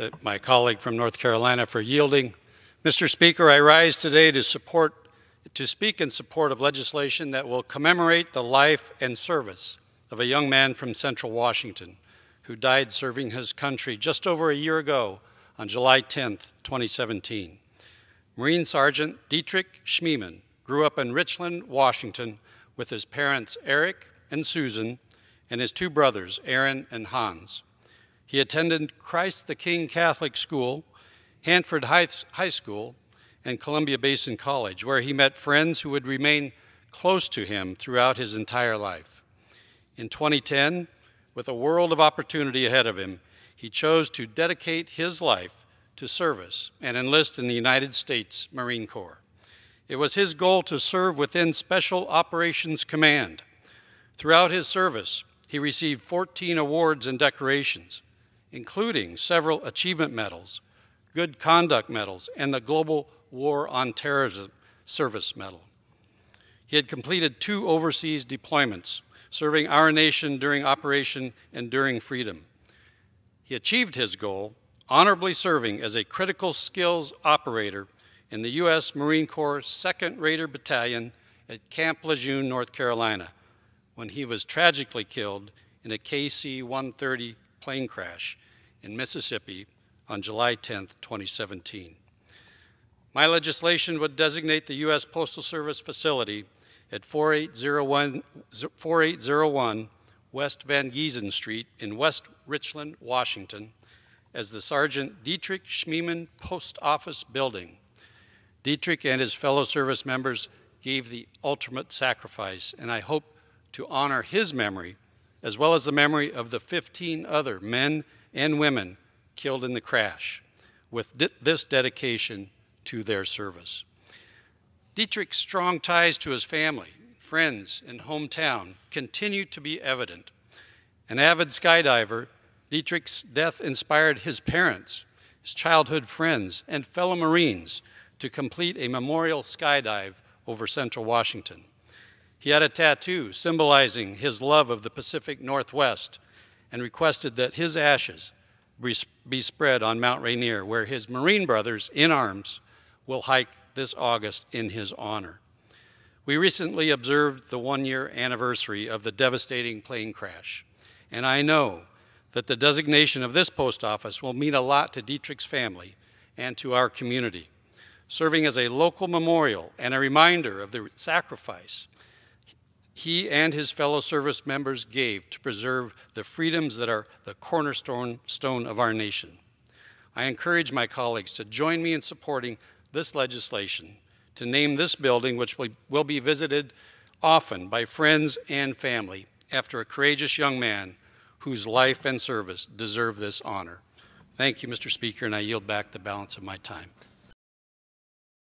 the, my colleague from North Carolina for yielding. Mr. Speaker, I rise today to support to speak in support of legislation that will commemorate the life and service of a young man from central Washington who died serving his country just over a year ago on July 10, 2017. Marine Sergeant Dietrich Schmiemann grew up in Richland, Washington with his parents Eric and Susan and his two brothers, Aaron and Hans. He attended Christ the King Catholic School, Hanford High School, and Columbia Basin College, where he met friends who would remain close to him throughout his entire life. In 2010, with a world of opportunity ahead of him, he chose to dedicate his life to service and enlist in the United States Marine Corps. It was his goal to serve within Special Operations Command. Throughout his service, he received 14 awards and decorations including several achievement medals, good conduct medals, and the Global War on Terrorism Service Medal. He had completed two overseas deployments, serving our nation during Operation Enduring Freedom. He achieved his goal, honorably serving as a critical skills operator in the U.S. Marine Corps 2nd Raider Battalion at Camp Lejeune, North Carolina, when he was tragically killed in a KC-130 plane crash in Mississippi on July 10, 2017. My legislation would designate the U.S. Postal Service facility at 4801, West Van Giesen Street in West Richland, Washington, as the Sergeant Dietrich Schmemann Post Office Building. Dietrich and his fellow service members gave the ultimate sacrifice, and I hope to honor his memory as well as the memory of the 15 other men and women killed in the crash with this dedication to their service. Dietrich's strong ties to his family, friends, and hometown continue to be evident. An avid skydiver, Dietrich's death inspired his parents, his childhood friends, and fellow Marines to complete a memorial skydive over central Washington. He had a tattoo symbolizing his love of the Pacific Northwest and requested that his ashes be spread on Mount Rainier, where his Marine brothers in arms will hike this August in his honor. We recently observed the one year anniversary of the devastating plane crash, and I know that the designation of this post office will mean a lot to Dietrich's family and to our community, serving as a local memorial and a reminder of the sacrifice he and his fellow service members gave to preserve the freedoms that are the cornerstone stone of our nation. I encourage my colleagues to join me in supporting this legislation to name this building, which will be visited often by friends and family, after a courageous young man whose life and service deserve this honor. Thank you, Mr. Speaker, and I yield back the balance of my time.